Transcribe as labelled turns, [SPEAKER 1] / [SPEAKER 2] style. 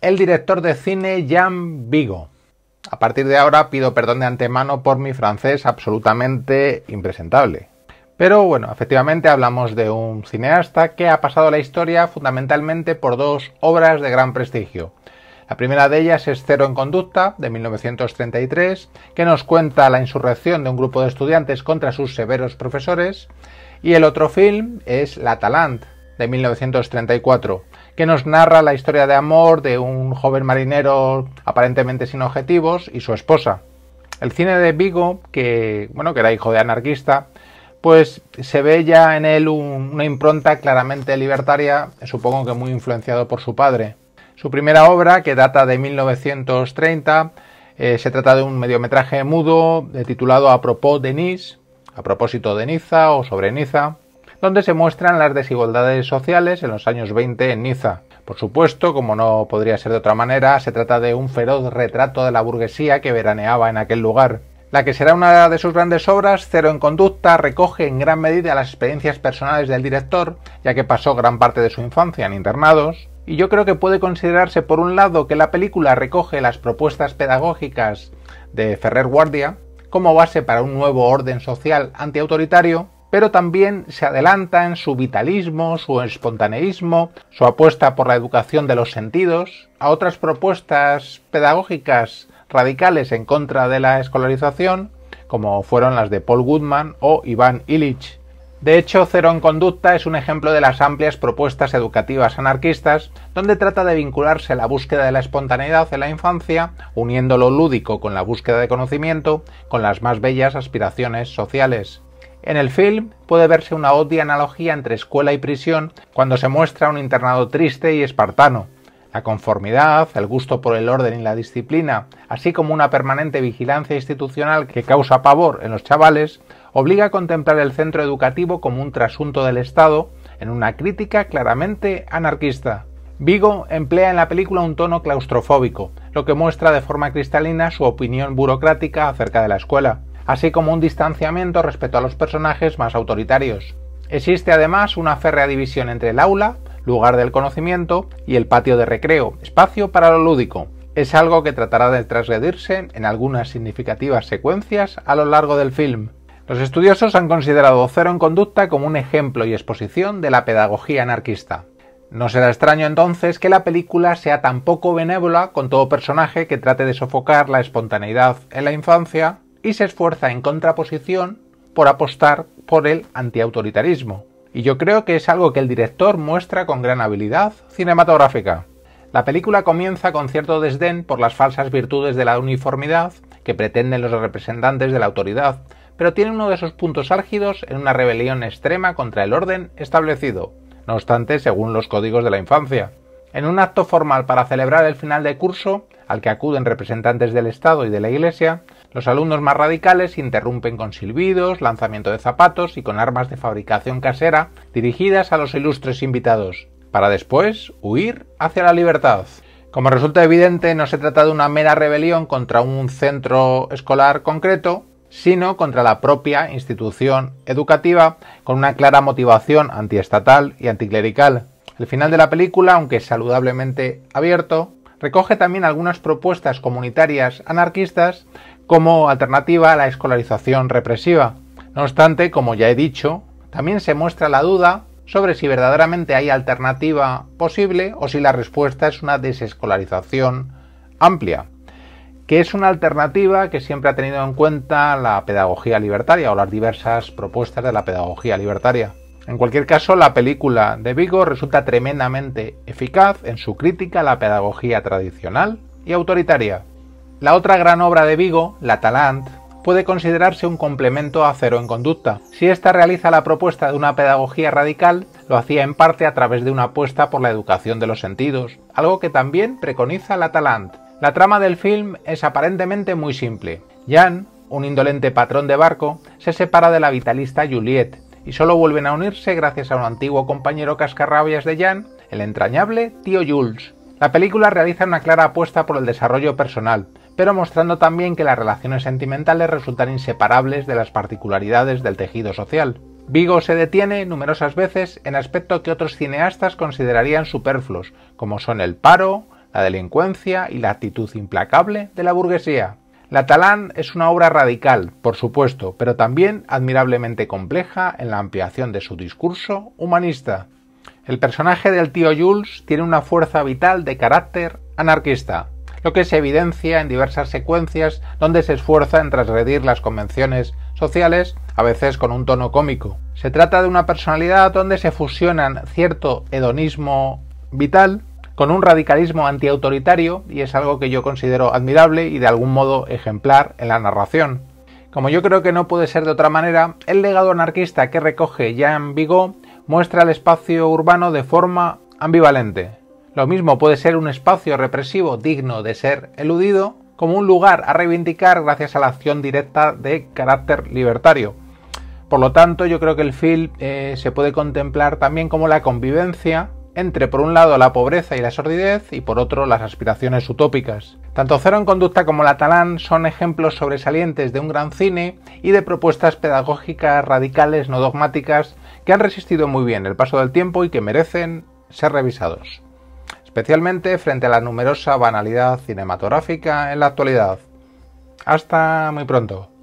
[SPEAKER 1] el director de cine Jean Vigo. A partir de ahora pido perdón de antemano por mi francés absolutamente impresentable. Pero bueno, efectivamente hablamos de un cineasta que ha pasado la historia fundamentalmente por dos obras de gran prestigio. La primera de ellas es Cero en Conducta, de 1933, que nos cuenta la insurrección de un grupo de estudiantes contra sus severos profesores, y el otro film es La Talante de 1934, que nos narra la historia de amor de un joven marinero aparentemente sin objetivos y su esposa. El cine de Vigo, que bueno, que era hijo de anarquista, pues se ve ya en él una impronta claramente libertaria, supongo que muy influenciado por su padre. Su primera obra, que data de 1930, eh, se trata de un mediometraje mudo eh, titulado A propos de Nice, a propósito de Niza o sobre Niza, donde se muestran las desigualdades sociales en los años 20 en Niza. Por supuesto, como no podría ser de otra manera, se trata de un feroz retrato de la burguesía que veraneaba en aquel lugar. La que será una de sus grandes obras, Cero en Conducta, recoge en gran medida las experiencias personales del director, ya que pasó gran parte de su infancia en internados, y yo creo que puede considerarse por un lado que la película recoge las propuestas pedagógicas de Ferrer Guardia como base para un nuevo orden social antiautoritario, pero también se adelanta en su vitalismo, su espontaneísmo, su apuesta por la educación de los sentidos, a otras propuestas pedagógicas radicales en contra de la escolarización, como fueron las de Paul Goodman o Iván Illich. De hecho, Cero en Conducta es un ejemplo de las amplias propuestas educativas anarquistas, donde trata de vincularse la búsqueda de la espontaneidad en la infancia, uniendo lo lúdico con la búsqueda de conocimiento, con las más bellas aspiraciones sociales. En el film puede verse una odia analogía entre escuela y prisión cuando se muestra un internado triste y espartano. La conformidad, el gusto por el orden y la disciplina, así como una permanente vigilancia institucional que causa pavor en los chavales, obliga a contemplar el centro educativo como un trasunto del Estado en una crítica claramente anarquista. Vigo emplea en la película un tono claustrofóbico, lo que muestra de forma cristalina su opinión burocrática acerca de la escuela así como un distanciamiento respecto a los personajes más autoritarios. Existe además una férrea división entre el aula, lugar del conocimiento, y el patio de recreo, espacio para lo lúdico. Es algo que tratará de transgredirse en algunas significativas secuencias a lo largo del film. Los estudiosos han considerado Cero en Conducta como un ejemplo y exposición de la pedagogía anarquista. No será extraño entonces que la película sea tan poco benévola con todo personaje que trate de sofocar la espontaneidad en la infancia y se esfuerza en contraposición por apostar por el antiautoritarismo. Y yo creo que es algo que el director muestra con gran habilidad cinematográfica. La película comienza con cierto desdén por las falsas virtudes de la uniformidad que pretenden los representantes de la autoridad, pero tiene uno de esos puntos álgidos en una rebelión extrema contra el orden establecido, no obstante según los códigos de la infancia. En un acto formal para celebrar el final de curso, al que acuden representantes del Estado y de la Iglesia, los alumnos más radicales interrumpen con silbidos, lanzamiento de zapatos y con armas de fabricación casera dirigidas a los ilustres invitados, para después huir hacia la libertad. Como resulta evidente, no se trata de una mera rebelión contra un centro escolar concreto, sino contra la propia institución educativa con una clara motivación antiestatal y anticlerical. El final de la película, aunque saludablemente abierto, recoge también algunas propuestas comunitarias anarquistas como alternativa a la escolarización represiva. No obstante, como ya he dicho, también se muestra la duda sobre si verdaderamente hay alternativa posible o si la respuesta es una desescolarización amplia, que es una alternativa que siempre ha tenido en cuenta la pedagogía libertaria o las diversas propuestas de la pedagogía libertaria. En cualquier caso, la película de Vigo resulta tremendamente eficaz en su crítica a la pedagogía tradicional y autoritaria. La otra gran obra de Vigo, La Talant, puede considerarse un complemento a Cero en Conducta. Si ésta realiza la propuesta de una pedagogía radical, lo hacía en parte a través de una apuesta por la educación de los sentidos, algo que también preconiza La Talant. La trama del film es aparentemente muy simple. Jan, un indolente patrón de barco, se separa de la vitalista Juliette, y solo vuelven a unirse gracias a un antiguo compañero cascarrabias de Jan, el entrañable tío Jules. La película realiza una clara apuesta por el desarrollo personal, pero mostrando también que las relaciones sentimentales resultan inseparables de las particularidades del tejido social. Vigo se detiene numerosas veces en aspectos que otros cineastas considerarían superfluos, como son el paro, la delincuencia y la actitud implacable de la burguesía. La Talán es una obra radical, por supuesto, pero también admirablemente compleja en la ampliación de su discurso humanista. El personaje del tío Jules tiene una fuerza vital de carácter anarquista, lo que se evidencia en diversas secuencias donde se esfuerza en transgredir las convenciones sociales, a veces con un tono cómico. Se trata de una personalidad donde se fusionan cierto hedonismo vital con un radicalismo antiautoritario y es algo que yo considero admirable y de algún modo ejemplar en la narración. Como yo creo que no puede ser de otra manera, el legado anarquista que recoge Jean Vigo muestra el espacio urbano de forma ambivalente. Lo mismo puede ser un espacio represivo digno de ser eludido, como un lugar a reivindicar gracias a la acción directa de carácter libertario. Por lo tanto, yo creo que el film eh, se puede contemplar también como la convivencia entre por un lado la pobreza y la sordidez y por otro las aspiraciones utópicas. Tanto Cero en Conducta como La Talán son ejemplos sobresalientes de un gran cine y de propuestas pedagógicas radicales no dogmáticas que han resistido muy bien el paso del tiempo y que merecen ser revisados, especialmente frente a la numerosa banalidad cinematográfica en la actualidad. Hasta muy pronto.